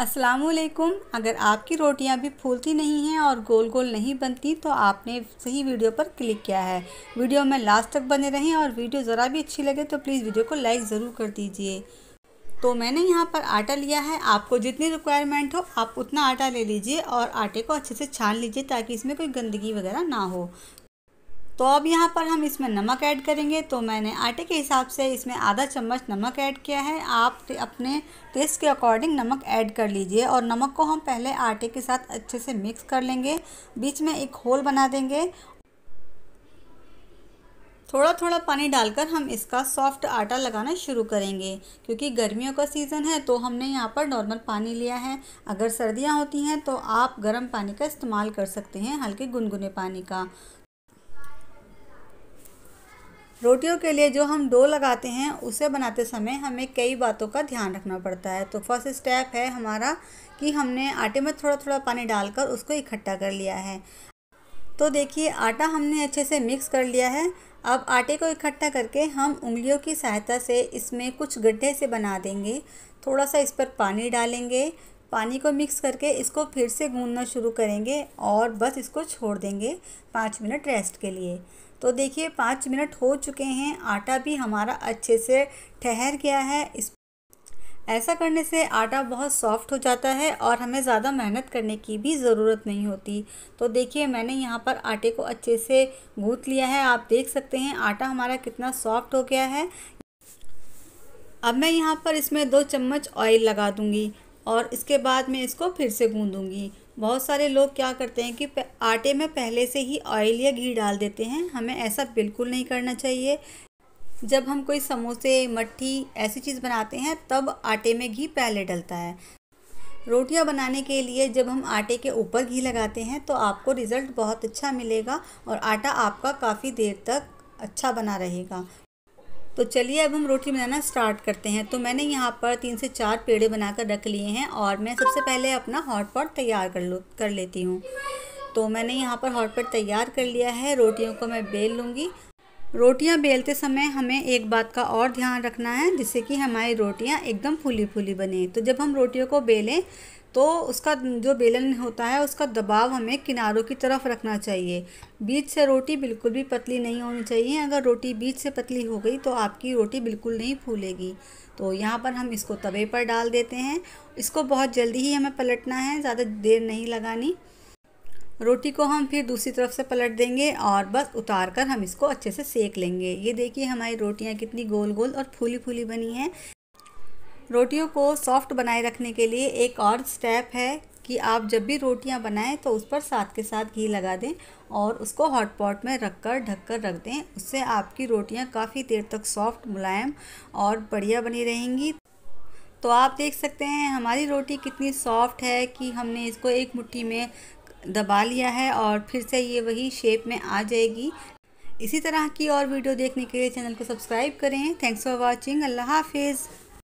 अस्सलाम वालेकुम अगर आपकी रोटियां भी फूलती नहीं हैं और गोल गोल नहीं बनती तो आपने सही वीडियो पर क्लिक किया है वीडियो में लास्ट तक बने रहें और वीडियो ज़रा भी अच्छी लगे तो प्लीज़ वीडियो को लाइक ज़रूर कर दीजिए तो मैंने यहाँ पर आटा लिया है आपको जितनी रिक्वायरमेंट हो आप उतना आटा ले लीजिए और आटे को अच्छे से छान लीजिए ताकि इसमें कोई गंदगी वगैरह ना हो तो अब यहाँ पर हम इसमें नमक ऐड करेंगे तो मैंने आटे के हिसाब से इसमें आधा चम्मच नमक ऐड किया है आप अपने टेस्ट के अकॉर्डिंग नमक ऐड कर लीजिए और नमक को हम पहले आटे के साथ अच्छे से मिक्स कर लेंगे बीच में एक होल बना देंगे थोड़ा थोड़ा पानी डालकर हम इसका सॉफ्ट आटा लगाना शुरू करेंगे क्योंकि गर्मियों का सीज़न है तो हमने यहाँ पर नॉर्मल पानी लिया है अगर सर्दियाँ होती हैं तो आप गर्म पानी का इस्तेमाल कर सकते हैं हल्के गुनगुने पानी का रोटियों के लिए जो हम डो लगाते हैं उसे बनाते समय हमें कई बातों का ध्यान रखना पड़ता है तो फर्स्ट स्टेप है हमारा कि हमने आटे में थोड़ा थोड़ा पानी डालकर उसको इकट्ठा कर लिया है तो देखिए आटा हमने अच्छे से मिक्स कर लिया है अब आटे को इकट्ठा करके हम उंगलियों की सहायता से इसमें कुछ गड्ढे से बना देंगे थोड़ा सा इस पर पानी डालेंगे पानी को मिक्स करके इसको फिर से गूंदना शुरू करेंगे और बस इसको छोड़ देंगे पाँच मिनट रेस्ट के लिए तो देखिए पाँच मिनट हो चुके हैं आटा भी हमारा अच्छे से ठहर गया है इस ऐसा करने से आटा बहुत सॉफ्ट हो जाता है और हमें ज़्यादा मेहनत करने की भी ज़रूरत नहीं होती तो देखिए मैंने यहाँ पर आटे को अच्छे से गूँथ लिया है आप देख सकते हैं आटा हमारा कितना सॉफ्ट हो गया है अब मैं यहाँ पर इसमें दो चम्मच ऑयल लगा दूँगी और इसके बाद मैं इसको फिर से गूँधूँगी बहुत सारे लोग क्या करते हैं कि आटे में पहले से ही ऑयल या घी डाल देते हैं हमें ऐसा बिल्कुल नहीं करना चाहिए जब हम कोई समोसे मट्ठी ऐसी चीज़ बनाते हैं तब आटे में घी पहले डलता है रोटियां बनाने के लिए जब हम आटे के ऊपर घी लगाते हैं तो आपको रिज़ल्ट बहुत अच्छा मिलेगा और आटा आपका काफ़ी देर तक अच्छा बना रहेगा तो चलिए अब हम रोटी बनाना स्टार्ट करते हैं तो मैंने यहाँ पर तीन से चार पेड़े बनाकर रख लिए हैं और मैं सबसे पहले अपना हॉट पॉट तैयार कर लूँ कर लेती हूँ तो मैंने यहाँ पर हॉट पॉट तैयार कर लिया है रोटियों को मैं बेल लूँगी रोटियां बेलते समय हमें एक बात का और ध्यान रखना है जिससे कि हमारी रोटियां एकदम फूली फूली बने तो जब हम रोटियों को बेलें तो उसका जो बेलन होता है उसका दबाव हमें किनारों की तरफ रखना चाहिए बीच से रोटी बिल्कुल भी पतली नहीं होनी चाहिए अगर रोटी बीच से पतली हो गई तो आपकी रोटी बिल्कुल नहीं फूलेगी तो यहाँ पर हम इसको तवे पर डाल देते हैं इसको बहुत जल्दी ही हमें पलटना है ज़्यादा देर नहीं लगानी रोटी को हम फिर दूसरी तरफ से पलट देंगे और बस उतार कर हम इसको अच्छे से सेक लेंगे ये देखिए हमारी रोटियाँ कितनी गोल गोल और फूली फूली बनी हैं रोटियों को सॉफ्ट बनाए रखने के लिए एक और स्टेप है कि आप जब भी रोटियां बनाएं तो उस पर साथ के साथ घी लगा दें और उसको हॉट पॉट में रख कर ढक कर रख दें उससे आपकी रोटियां काफ़ी देर तक सॉफ्ट मुलायम और बढ़िया बनी रहेंगी तो आप देख सकते हैं हमारी रोटी कितनी सॉफ्ट है कि हमने इसको एक मुट्ठी में दबा लिया है और फिर से ये वही शेप में आ जाएगी इसी तरह की और वीडियो देखने के लिए चैनल को सब्सक्राइब करें थैंक्स फॉर वॉचिंग अल्लाह हाफिज़